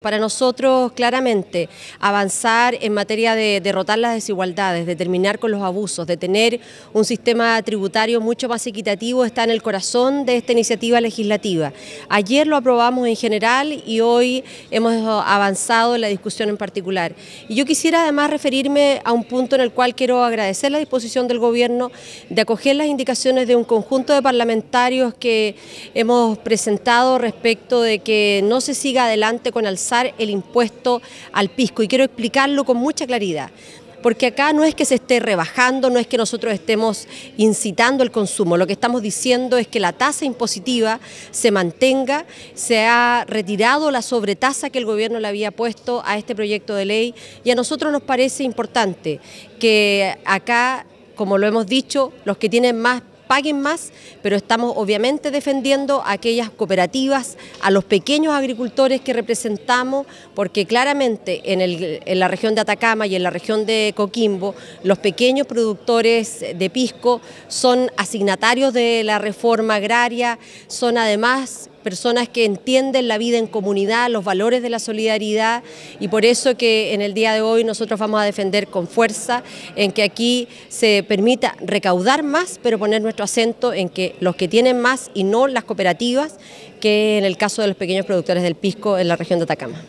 Para nosotros, claramente, avanzar en materia de derrotar las desigualdades, de terminar con los abusos, de tener un sistema tributario mucho más equitativo, está en el corazón de esta iniciativa legislativa. Ayer lo aprobamos en general y hoy hemos avanzado en la discusión en particular. Y yo quisiera además referirme a un punto en el cual quiero agradecer la disposición del Gobierno de acoger las indicaciones de un conjunto de parlamentarios que hemos presentado respecto de que no se siga adelante con el el impuesto al pisco y quiero explicarlo con mucha claridad porque acá no es que se esté rebajando, no es que nosotros estemos incitando el consumo, lo que estamos diciendo es que la tasa impositiva se mantenga, se ha retirado la sobretasa que el gobierno le había puesto a este proyecto de ley y a nosotros nos parece importante que acá como lo hemos dicho, los que tienen más paguen más, pero estamos obviamente defendiendo a aquellas cooperativas, a los pequeños agricultores que representamos, porque claramente en, en la región de Atacama y en la región de Coquimbo, los pequeños productores de pisco son asignatarios de la reforma agraria, son además personas que entienden la vida en comunidad, los valores de la solidaridad y por eso que en el día de hoy nosotros vamos a defender con fuerza en que aquí se permita recaudar más, pero poner nuestro acento en que los que tienen más y no las cooperativas, que en el caso de los pequeños productores del pisco en la región de Atacama.